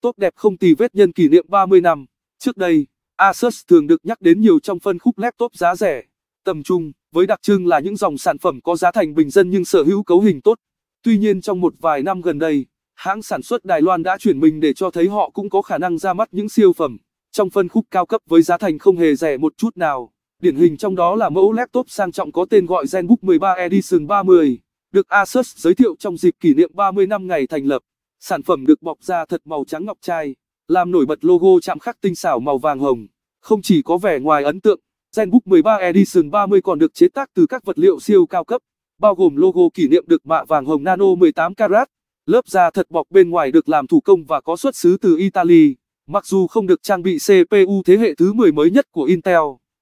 tốt đẹp không tì vết nhân kỷ niệm 30 năm. Trước đây, Asus thường được nhắc đến nhiều trong phân khúc laptop giá rẻ, tầm trung, với đặc trưng là những dòng sản phẩm có giá thành bình dân nhưng sở hữu cấu hình tốt. Tuy nhiên trong một vài năm gần đây, hãng sản xuất Đài Loan đã chuyển mình để cho thấy họ cũng có khả năng ra mắt những siêu phẩm trong phân khúc cao cấp với giá thành không hề rẻ một chút nào. Điển hình trong đó là mẫu laptop sang trọng có tên gọi ZenBook 13 Edition 30, được Asus giới thiệu trong dịp kỷ niệm 30 năm ngày thành lập. Sản phẩm được bọc da thật màu trắng ngọc trai, làm nổi bật logo chạm khắc tinh xảo màu vàng hồng. Không chỉ có vẻ ngoài ấn tượng, ZenBook 13 Edition 30 còn được chế tác từ các vật liệu siêu cao cấp, bao gồm logo kỷ niệm được mạ vàng hồng nano 18 karat, lớp da thật bọc bên ngoài được làm thủ công và có xuất xứ từ Italy. Mặc dù không được trang bị CPU thế hệ thứ 10 mới nhất của Intel,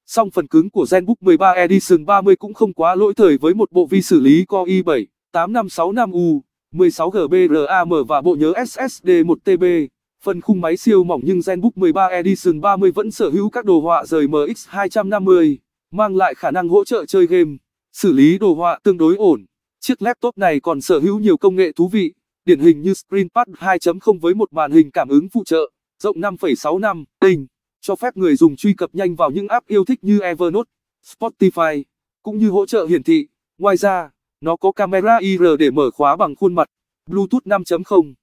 song phần cứng của ZenBook 13 Edition 30 cũng không quá lỗi thời với một bộ vi xử lý Core i7 8565U. 16GB RAM và bộ nhớ SSD 1TB. Phần khung máy siêu mỏng nhưng ZenBook 13 Edition 30 vẫn sở hữu các đồ họa rời MX 250, mang lại khả năng hỗ trợ chơi game, xử lý đồ họa tương đối ổn. Chiếc laptop này còn sở hữu nhiều công nghệ thú vị, điển hình như ScreenPad 2.0 với một màn hình cảm ứng phụ trợ, rộng 5,6 năm, đỉnh, cho phép người dùng truy cập nhanh vào những app yêu thích như Evernote, Spotify, cũng như hỗ trợ hiển thị. Ngoài ra, nó có camera IR để mở khóa bằng khuôn mặt, Bluetooth 5.0.